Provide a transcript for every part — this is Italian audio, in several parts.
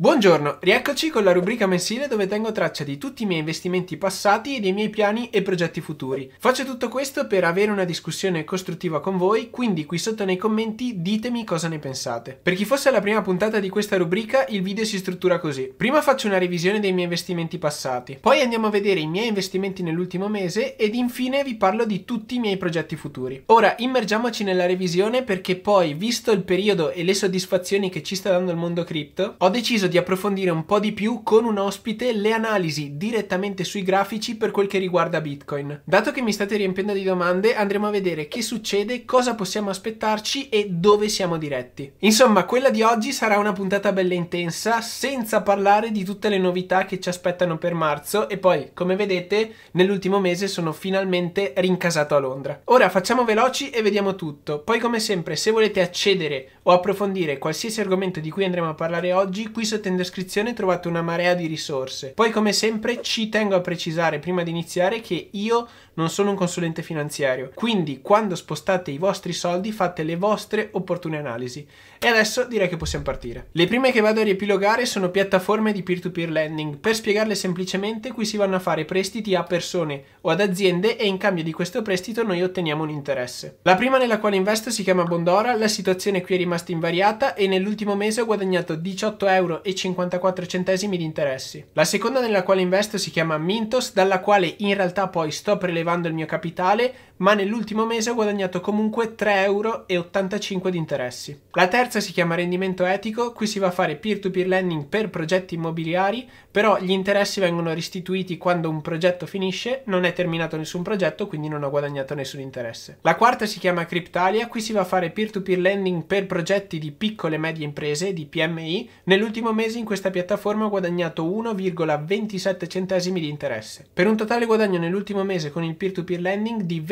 Buongiorno, rieccoci con la rubrica mensile dove tengo traccia di tutti i miei investimenti passati e dei miei piani e progetti futuri. Faccio tutto questo per avere una discussione costruttiva con voi, quindi qui sotto nei commenti ditemi cosa ne pensate. Per chi fosse alla prima puntata di questa rubrica, il video si struttura così. Prima faccio una revisione dei miei investimenti passati, poi andiamo a vedere i miei investimenti nell'ultimo mese ed infine vi parlo di tutti i miei progetti futuri. Ora immergiamoci nella revisione perché poi, visto il periodo e le soddisfazioni che ci sta dando il mondo cripto, ho deciso di approfondire un po' di più con un ospite le analisi direttamente sui grafici per quel che riguarda Bitcoin. Dato che mi state riempiendo di domande, andremo a vedere che succede, cosa possiamo aspettarci e dove siamo diretti. Insomma, quella di oggi sarà una puntata bella intensa, senza parlare di tutte le novità che ci aspettano per marzo e poi, come vedete, nell'ultimo mese sono finalmente rincasato a Londra. Ora facciamo veloci e vediamo tutto. Poi come sempre, se volete accedere o approfondire qualsiasi argomento di cui andremo a parlare oggi, qui sotto in descrizione trovate una marea di risorse. Poi come sempre ci tengo a precisare prima di iniziare che io non sono un consulente finanziario, quindi quando spostate i vostri soldi fate le vostre opportune analisi. E adesso direi che possiamo partire. Le prime che vado a riepilogare sono piattaforme di peer-to-peer -peer lending. Per spiegarle semplicemente, qui si vanno a fare prestiti a persone o ad aziende e in cambio di questo prestito noi otteniamo un interesse. La prima nella quale investo si chiama Bondora, la situazione qui è rimasta invariata e nell'ultimo mese ho guadagnato 18,54 euro di interessi. La seconda nella quale investo si chiama Mintos, dalla quale in realtà poi sto prelevando attivando il mio capitale, ma nell'ultimo mese ho guadagnato comunque 3,85 euro di interessi. La terza si chiama rendimento etico, qui si va a fare peer-to-peer lending per progetti immobiliari, però gli interessi vengono restituiti quando un progetto finisce, non è terminato nessun progetto, quindi non ho guadagnato nessun interesse. La quarta si chiama Cryptalia, qui si va a fare peer-to-peer -peer lending per progetti di piccole e medie imprese, di PMI. Nell'ultimo mese in questa piattaforma ho guadagnato 1,27 centesimi di interesse. Per un totale guadagno nell'ultimo mese con il peer-to-peer lending di 23,66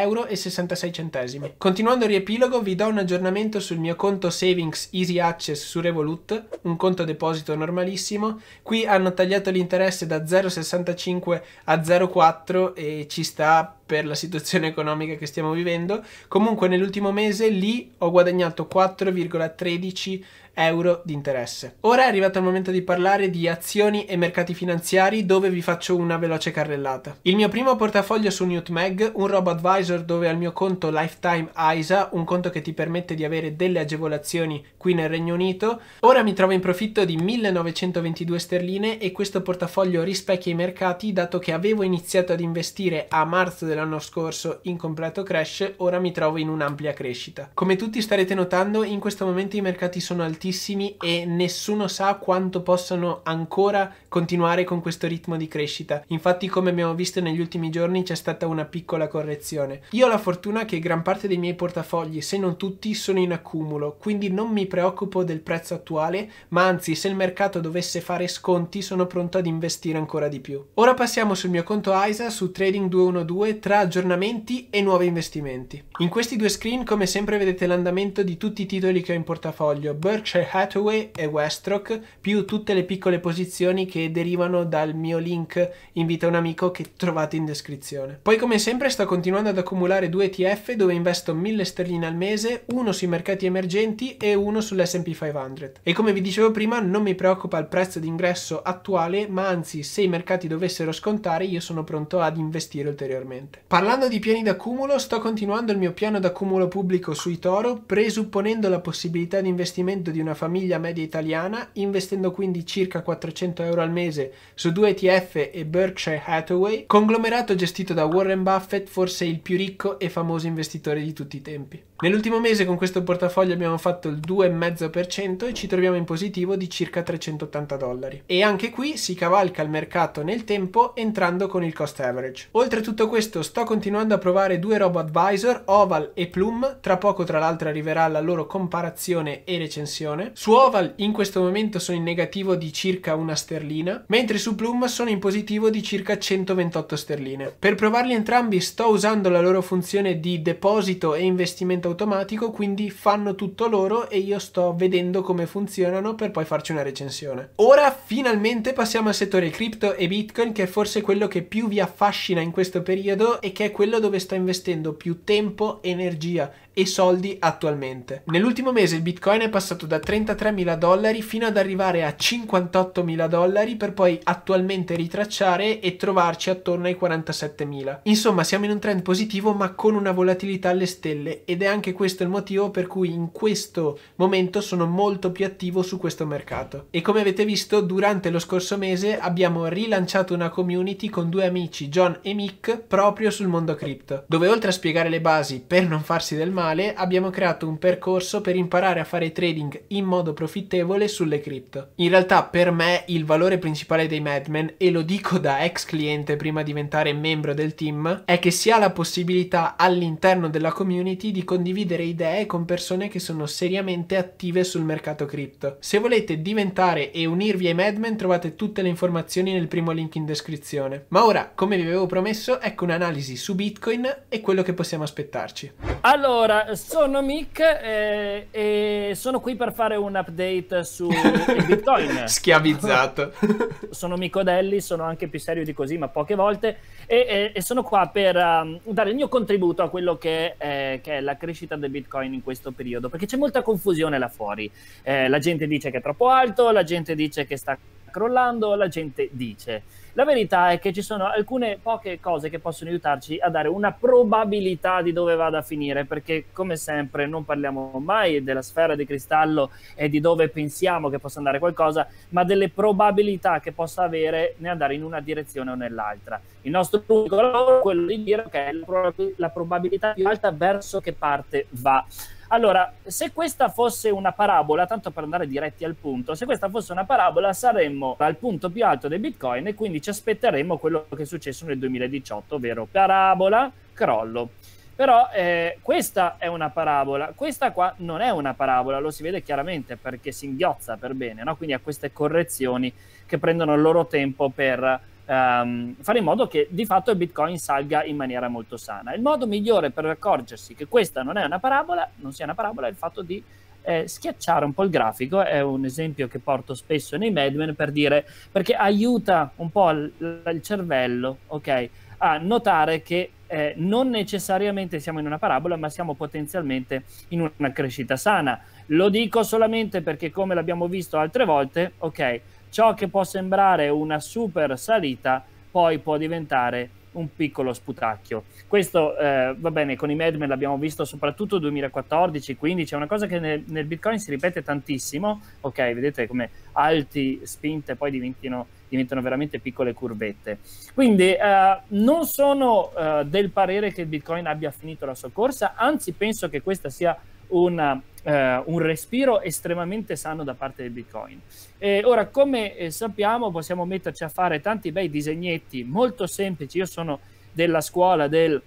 euro. Eh. Continuando il riepilogo vi do un aggiornamento sul mio conto savings easy access su Revolut, un conto deposito normalissimo. Qui hanno tagliato l'interesse da 0,65 a 0,4 e ci sta per la situazione economica che stiamo vivendo. Comunque nell'ultimo mese lì ho guadagnato 4,13 euro di interesse. Ora è arrivato il momento di parlare di azioni e mercati finanziari dove vi faccio una veloce carrellata. Il mio primo portafoglio su NewtMeg, un robo advisor dove al mio conto Lifetime ISA, un conto che ti permette di avere delle agevolazioni qui nel Regno Unito, ora mi trovo in profitto di 1922 sterline e questo portafoglio rispecchia i mercati dato che avevo iniziato ad investire a marzo dell'anno scorso in completo crash, ora mi trovo in un'ampia crescita. Come tutti starete notando, in questo momento i mercati sono al altissimi e nessuno sa quanto possano ancora continuare con questo ritmo di crescita. Infatti come abbiamo visto negli ultimi giorni c'è stata una piccola correzione. Io ho la fortuna che gran parte dei miei portafogli, se non tutti, sono in accumulo, quindi non mi preoccupo del prezzo attuale, ma anzi se il mercato dovesse fare sconti sono pronto ad investire ancora di più. Ora passiamo sul mio conto ISA su Trading212 tra aggiornamenti e nuovi investimenti. In questi due screen come sempre vedete l'andamento di tutti i titoli che ho in portafoglio. Berkshire c'è Hathaway e Westrock, più tutte le piccole posizioni che derivano dal mio link invita un amico che trovate in descrizione. Poi come sempre sto continuando ad accumulare due ETF dove investo 1000 sterline al mese, uno sui mercati emergenti e uno sull'S&P 500. E come vi dicevo prima non mi preoccupa il prezzo d'ingresso attuale, ma anzi se i mercati dovessero scontare io sono pronto ad investire ulteriormente. Parlando di piani d'accumulo, sto continuando il mio piano d'accumulo pubblico sui Toro, presupponendo la possibilità di investimento di una famiglia media italiana, investendo quindi circa 400 euro al mese su due ETF e Berkshire Hathaway, conglomerato gestito da Warren Buffett, forse il più ricco e famoso investitore di tutti i tempi. Nell'ultimo mese con questo portafoglio abbiamo fatto il 2,5% e ci troviamo in positivo di circa 380 dollari. E anche qui si cavalca il mercato nel tempo entrando con il cost average. Oltre a tutto questo sto continuando a provare due robo advisor, Oval e Plum, tra poco tra l'altro arriverà la loro comparazione e recensione. Su Oval in questo momento sono in negativo di circa una sterlina, mentre su Plum sono in positivo di circa 128 sterline. Per provarli entrambi sto usando la loro funzione di deposito e investimento automatico, quindi fanno tutto loro e io sto vedendo come funzionano per poi farci una recensione. Ora finalmente passiamo al settore cripto e bitcoin che è forse quello che più vi affascina in questo periodo e che è quello dove sto investendo più tempo, energia e soldi attualmente. Nell'ultimo mese il bitcoin è passato da 33.000 dollari fino ad arrivare a 58.000 dollari per poi attualmente ritracciare e trovarci attorno ai 47.000. Insomma siamo in un trend positivo ma con una volatilità alle stelle ed è anche questo il motivo per cui in questo momento sono molto più attivo su questo mercato. E come avete visto durante lo scorso mese abbiamo rilanciato una community con due amici John e Mick proprio sul mondo cripto dove oltre a spiegare le basi per non farsi del male male abbiamo creato un percorso per imparare a fare trading in modo profittevole sulle cripto. In realtà per me il valore principale dei Madmen, e lo dico da ex cliente prima di diventare membro del team, è che si ha la possibilità all'interno della community di condividere idee con persone che sono seriamente attive sul mercato cripto. Se volete diventare e unirvi ai Madmen trovate tutte le informazioni nel primo link in descrizione. Ma ora, come vi avevo promesso, ecco un'analisi su Bitcoin e quello che possiamo aspettarci. Allora, allora, sono Mick eh, e sono qui per fare un update su Bitcoin. Schiavizzato. sono Mico Delli, sono anche più serio di così, ma poche volte. E, e, e sono qua per um, dare il mio contributo a quello che, eh, che, è la crescita del Bitcoin in questo periodo, perché c'è molta confusione là fuori. Eh, la gente dice che è troppo alto, la gente dice che sta crollando, la gente dice. La verità è che ci sono alcune poche cose che possono aiutarci a dare una probabilità di dove vada a finire, perché come sempre non parliamo mai della sfera di cristallo e di dove pensiamo che possa andare qualcosa, ma delle probabilità che possa avere ne andare in una direzione o nell'altra. Il nostro unico lavoro è quello di dire che okay, la probabilità più alta verso che parte va. Allora, se questa fosse una parabola, tanto per andare diretti al punto, se questa fosse una parabola saremmo al punto più alto del bitcoin e quindi ci aspetteremmo quello che è successo nel 2018, ovvero parabola, crollo. Però eh, questa è una parabola, questa qua non è una parabola, lo si vede chiaramente perché si inghiozza per bene, no? quindi ha queste correzioni che prendono il loro tempo per um, fare in modo che di fatto il Bitcoin salga in maniera molto sana. Il modo migliore per accorgersi che questa non è una parabola, non sia una parabola, è il fatto di eh, schiacciare un po' il grafico è un esempio che porto spesso nei Madmen per dire perché aiuta un po' il, cervello okay, a notare che eh, non necessariamente siamo in una parabola ma siamo potenzialmente in una crescita sana lo dico solamente perché come l'abbiamo visto altre volte ok ciò che può sembrare una super salita poi può diventare un piccolo sputacchio. Questo eh, va bene, con i Madmen l'abbiamo visto soprattutto 2014-15, è una cosa che nel, nel, Bitcoin si ripete tantissimo, ok, vedete come alti spinte poi diventino, diventano veramente piccole curvette. Quindi eh, non sono eh, del parere che il Bitcoin abbia finito la sua corsa, anzi penso che questa sia una eh, un respiro estremamente sano da parte del Bitcoin. E ora, come eh, sappiamo, possiamo metterci a fare tanti bei disegnetti molto semplici. Io sono della scuola del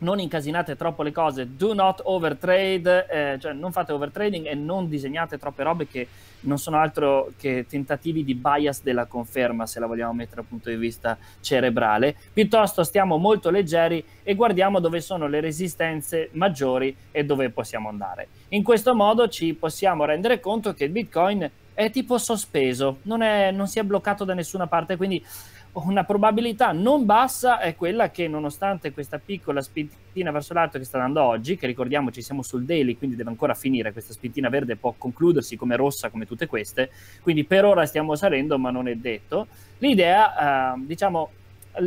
non incasinate troppo le cose, do not overtrade, eh, cioè non fate overtrading e non disegnate troppe robe che non sono altro che tentativi di bias della conferma, se la vogliamo mettere dal punto di vista cerebrale. Piuttosto stiamo molto leggeri e guardiamo dove sono le resistenze maggiori e dove possiamo andare. In questo modo ci possiamo rendere conto che il Bitcoin è tipo sospeso, non, è, non si è bloccato da nessuna parte, quindi una probabilità non bassa è quella che nonostante questa piccola spintina verso l'alto che sta dando oggi, che ricordiamoci siamo sul daily, quindi deve ancora finire questa spintina verde, può concludersi come rossa come tutte queste, quindi per ora stiamo salendo ma non è detto. L'idea, eh, diciamo,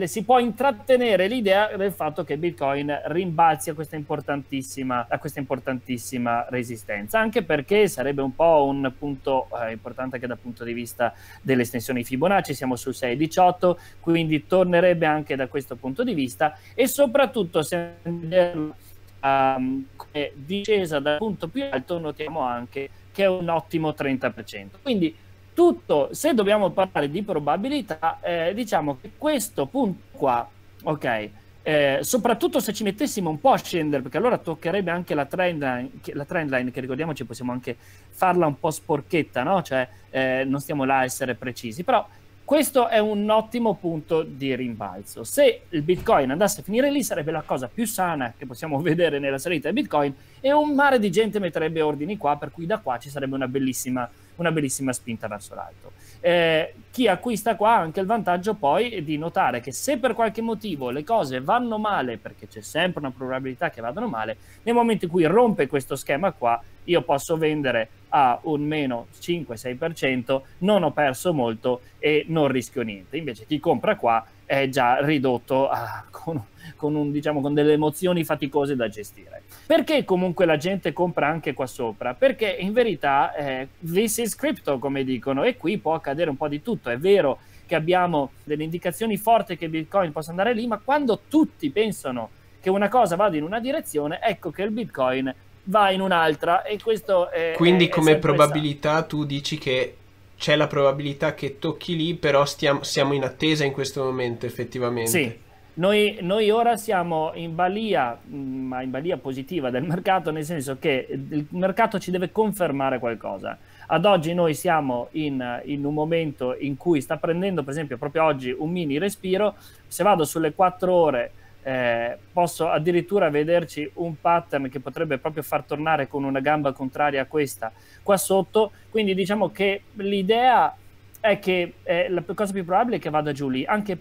si può intrattenere l'idea del fatto che Bitcoin rimbalzi a questa, a questa importantissima, resistenza, anche perché sarebbe un po' un punto eh, importante anche dal punto di vista delle estensioni Fibonacci, siamo sul 6,18, quindi tornerebbe anche da questo punto di vista e soprattutto se vederlo um, mm, discesa dal punto più alto notiamo anche che è un ottimo 30%. Quindi tutto, se dobbiamo parlare di probabilità, eh, diciamo che questo punto qua, ok, eh, soprattutto se ci mettessimo un po' a scendere, perché allora toccherebbe anche la trendline, che, la trendline, che ricordiamoci possiamo anche farla un po' sporchetta, no? Cioè eh, non stiamo là a essere precisi, però questo è un ottimo punto di rimbalzo. Se il Bitcoin andasse a finire lì sarebbe la cosa più sana che possiamo vedere nella salita del Bitcoin e un mare di gente metterebbe ordini qua, per cui da qua ci sarebbe una bellissima, una bellissima spinta verso l'alto. Eh, chi acquista qua ha anche il vantaggio poi di notare che se per qualche motivo le cose vanno male, perché c'è sempre una probabilità che vadano male, nel momento in cui rompe questo schema qua io posso vendere a un meno 5-6%, non ho perso molto e non rischio niente. Invece chi compra qua è già ridotto a, con, con, un, diciamo, con delle emozioni faticose da gestire. Perché comunque la gente compra anche qua sopra? Perché in verità eh, this is crypto, come dicono, e qui può accadere un po' di tutto. È vero che abbiamo delle indicazioni forti che Bitcoin possa andare lì, ma quando tutti pensano che una cosa vada in una direzione, ecco che il Bitcoin va in un'altra e questo è... Quindi è, come è probabilità stato. tu dici che c'è la probabilità che tocchi lì, però stiamo, siamo in attesa in questo momento effettivamente. Sì, noi, noi, ora siamo in balia, mm, ma in balia positiva del mercato, nel senso che il mercato ci deve confermare qualcosa. Ad oggi noi siamo in, in un momento in cui sta prendendo, per esempio, proprio oggi un mini respiro. Se vado sulle 4 ore eh, posso addirittura vederci un pattern che potrebbe proprio far tornare con una gamba contraria a questa qua sotto. Quindi diciamo che l'idea è che eh, la cosa più probabile è che vada giù lì, anche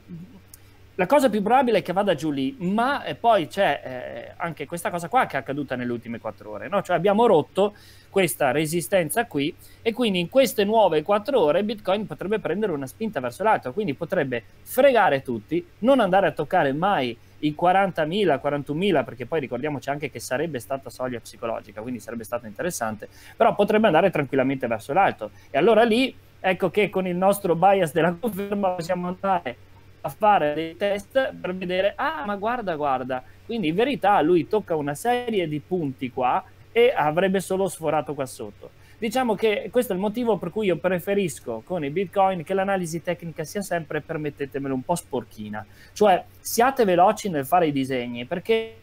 la cosa più probabile è che vada giù lì, ma eh, poi c'è eh, anche questa cosa qua che è accaduta nelle ultime quattro ore, no? cioè abbiamo rotto questa resistenza qui e quindi in queste nuove quattro ore Bitcoin potrebbe prendere una spinta verso l'alto, quindi potrebbe fregare tutti, non andare a toccare mai i 40.000, 41.000, perché poi ricordiamoci anche che sarebbe stata soglia psicologica, quindi sarebbe stato interessante, però potrebbe andare tranquillamente verso l'alto e allora lì ecco che con il nostro bias della conferma possiamo andare a fare dei test per vedere, ah ma guarda, guarda, quindi in verità lui tocca una serie di punti qua e avrebbe solo sforato qua sotto. Diciamo che questo è il motivo per cui io preferisco con i bitcoin che l'analisi tecnica sia sempre, permettetemelo, un po' sporchina. Cioè, siate veloci nel fare i disegni, perché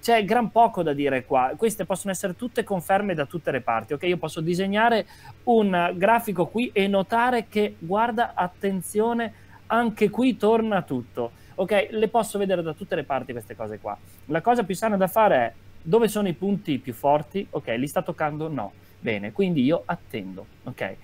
c'è gran poco da dire qua. Queste possono essere tutte conferme da tutte le parti. Ok, io posso disegnare un grafico qui e notare che, guarda, attenzione, anche qui torna tutto. Ok, le posso vedere da tutte le parti queste cose qua. La cosa più sana da fare è dove sono i punti più forti? Ok, li sta toccando? No. Bene, quindi io attendo. Ok,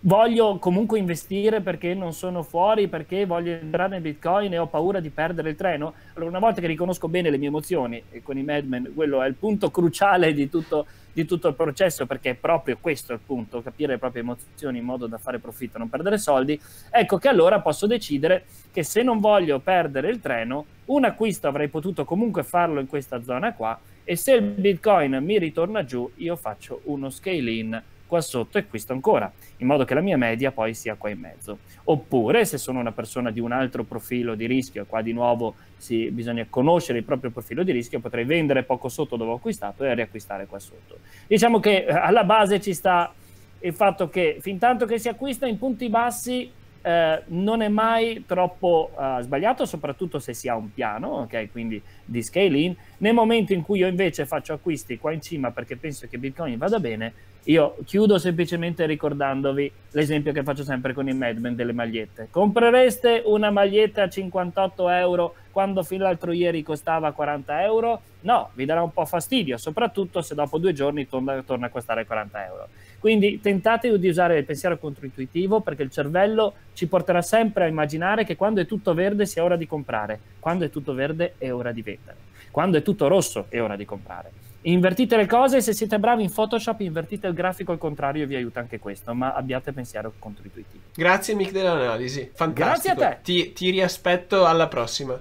voglio comunque investire perché non sono fuori, perché voglio entrare in Bitcoin e ho paura di perdere il treno. Allora, una volta che riconosco bene le mie emozioni, e con i Madman quello è il punto cruciale di tutto di tutto il processo perché è proprio questo il punto, capire le proprie emozioni in modo da fare profitto, non perdere soldi, ecco che allora posso decidere che se non voglio perdere il treno, un acquisto avrei potuto comunque farlo in questa zona qua e se il bitcoin mi ritorna giù io faccio uno scale in qua sotto e questo ancora, in modo che la mia media poi sia qua in mezzo. Oppure se sono una persona di un altro profilo di rischio, qua di nuovo si, bisogna conoscere il proprio profilo di rischio, potrei vendere poco sotto dove ho acquistato e riacquistare qua sotto. Diciamo che eh, alla base ci sta il fatto che fin tanto che si acquista in punti bassi eh, non è mai troppo eh, sbagliato, soprattutto se si ha un piano, ok? Quindi di scaling. Nel momento in cui io invece faccio acquisti qua in cima perché penso che Bitcoin vada bene, io chiudo semplicemente ricordandovi l'esempio che faccio sempre con il Madman delle magliette. Comprereste una maglietta a 58 euro quando fin l'altro ieri costava 40 euro? No, vi darà un po' fastidio, soprattutto se dopo due giorni torna, torna a costare 40 euro. Quindi tentate di usare il pensiero controintuitivo perché il cervello ci porterà sempre a immaginare che quando è tutto verde sia ora di comprare, quando è tutto verde è ora di vendere, quando è tutto rosso è ora di comprare. Invertite le cose, se siete bravi in Photoshop invertite il grafico al contrario vi aiuta anche questo, ma abbiate pensiero controintuitivo. Grazie Mick dell'analisi, fantastico. Grazie a te. Ti, ti riaspetto alla prossima.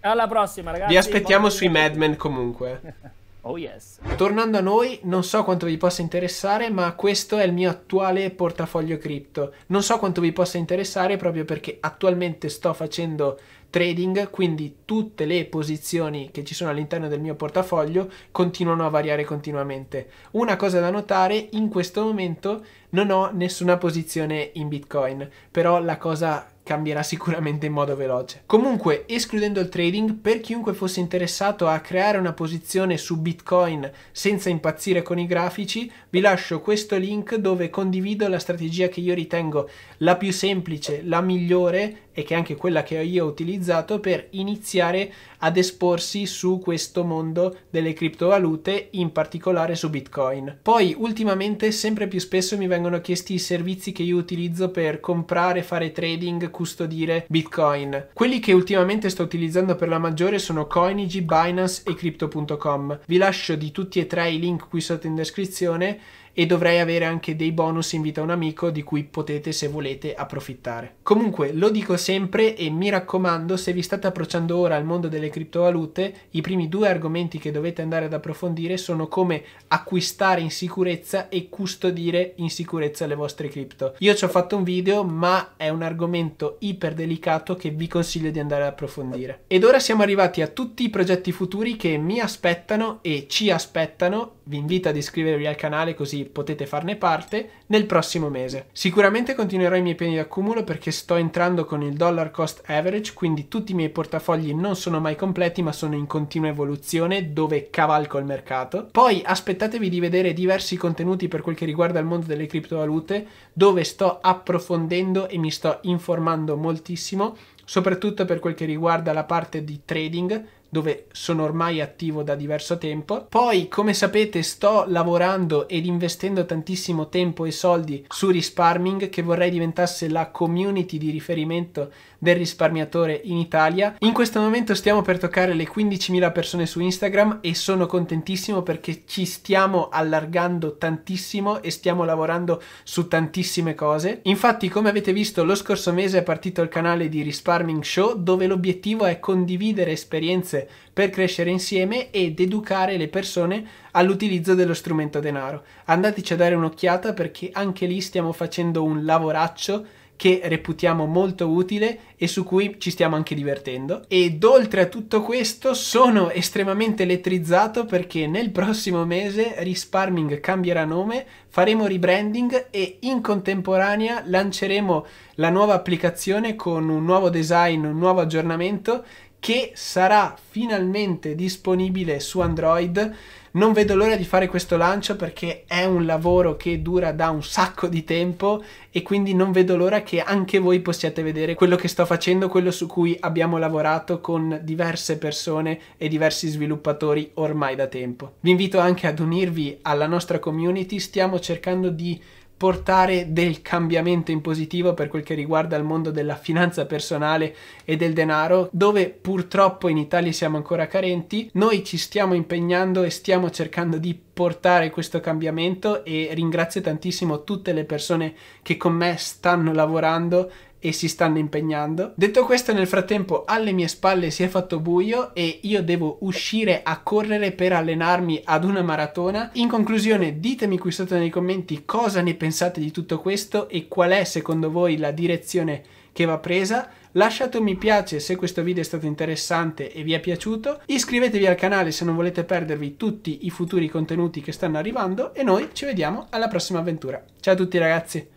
Alla prossima ragazzi. Vi aspettiamo sui Mad Men comunque. Oh yes. Tornando a noi, non so quanto vi possa interessare, ma questo è il mio attuale portafoglio cripto. Non so quanto vi possa interessare proprio perché attualmente sto facendo trading, quindi tutte le posizioni che ci sono all'interno del mio portafoglio continuano a variare continuamente. Una cosa da notare, in questo momento non ho nessuna posizione in Bitcoin, però la cosa cambierà sicuramente in modo veloce. Comunque, escludendo il trading, per chiunque fosse interessato a creare una posizione su Bitcoin senza impazzire con i grafici, vi lascio questo link dove condivido la strategia che io ritengo la più semplice, la migliore e che è anche quella che io ho utilizzato per iniziare ad esporsi su questo mondo delle criptovalute, in particolare su Bitcoin. Poi ultimamente sempre più spesso mi vengono chiesti i servizi che io utilizzo per comprare, fare trading, custodire Bitcoin. Quelli che ultimamente sto utilizzando per la maggiore sono Coinigi, Binance e Crypto.com. Vi lascio di tutti e tre i link qui sotto in descrizione e dovrei avere anche dei bonus in vita a un amico di cui potete se volete approfittare. Comunque lo dico sempre e mi raccomando se vi state approcciando ora al mondo delle criptovalute i primi due argomenti che dovete andare ad approfondire sono come acquistare in sicurezza e custodire in sicurezza le vostre cripto. Io ci ho fatto un video ma è un argomento iper delicato che vi consiglio di andare ad approfondire. Ed ora siamo arrivati a tutti i progetti futuri che mi aspettano e ci aspettano vi invito ad iscrivervi al canale così potete farne parte nel prossimo mese. Sicuramente continuerò i miei piani di accumulo perché sto entrando con il dollar cost average, quindi tutti i miei portafogli non sono mai completi ma sono in continua evoluzione dove cavalco il mercato. Poi aspettatevi di vedere diversi contenuti per quel che riguarda il mondo delle criptovalute dove sto approfondendo e mi sto informando moltissimo soprattutto per quel che riguarda la parte di trading dove sono ormai attivo da diverso tempo. Poi, come sapete, sto lavorando ed investendo tantissimo tempo e soldi su Risparming, che vorrei diventasse la community di riferimento del risparmiatore in Italia. In questo momento stiamo per toccare le 15.000 persone su Instagram e sono contentissimo perché ci stiamo allargando tantissimo e stiamo lavorando su tantissime cose. Infatti, come avete visto, lo scorso mese è partito il canale di Risparming Show, dove l'obiettivo è condividere esperienze diverse per crescere insieme ed educare le persone all'utilizzo dello strumento denaro. Andateci a dare un'occhiata perché anche lì stiamo facendo un lavoraccio che reputiamo molto utile e su cui ci stiamo anche divertendo. Ed oltre a tutto questo sono estremamente elettrizzato perché nel prossimo mese Risparming cambierà nome, faremo rebranding e in contemporanea lanceremo la nuova applicazione con un nuovo design, un nuovo aggiornamento che sarà finalmente disponibile su Android. Non vedo l'ora di fare questo lancio perché è un lavoro che dura da un sacco di tempo e quindi non vedo l'ora che anche voi possiate vedere quello che sto facendo, quello su cui abbiamo lavorato con diverse persone e diversi sviluppatori ormai da tempo. Vi invito anche ad unirvi alla nostra community, stiamo cercando di portare del cambiamento in positivo per quel che riguarda il mondo della finanza personale e del denaro, dove purtroppo in Italia siamo ancora carenti. Noi ci stiamo impegnando e stiamo cercando di portare questo cambiamento e ringrazio tantissimo tutte le persone che con me stanno lavorando e si stanno impegnando. Detto questo, nel frattempo alle mie spalle si è fatto buio e io devo uscire a correre per allenarmi ad una maratona. In conclusione, ditemi qui sotto nei commenti cosa ne pensate di tutto questo e qual è secondo voi la direzione che va presa. Lasciate un mi piace se questo video è stato interessante e vi è piaciuto. Iscrivetevi al canale se non volete perdervi tutti i futuri contenuti che stanno arrivando e noi ci vediamo alla prossima avventura. Ciao a tutti ragazzi!